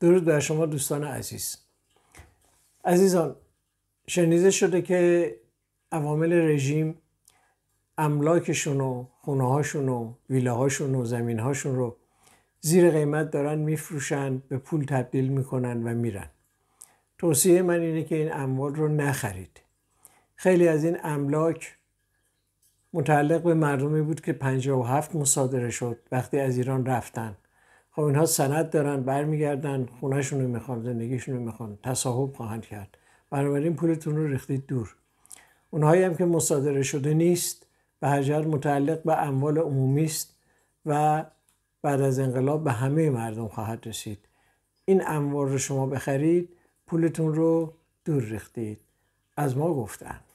درود بر شما دوستان عزیز عزیزان شنیده شده که عوامل رژیم املاکشون و خونه هاشون و ویله هاشون و زمین هاشون رو زیر قیمت دارن میفروشن به پول تبدیل میکنن و میرن توصیه من اینه که این اموال رو نخرید خیلی از این املاک متعلق به مردمی بود که 57 مصادره شد وقتی از ایران رفتن خب اینها سند دارن برمیگردن خونهشون رو میخوان زندگیشون رو میخوان تصاحب خواهند کرد بنابراین پولتون رو ریختید دور اونهایی هم که مصادره شده نیست به هجر متعلق به اموال عمومی است و بعد از انقلاب به همه مردم خواهد رسید این اموال رو شما بخرید پولتون رو دور ریختید از ما گفتن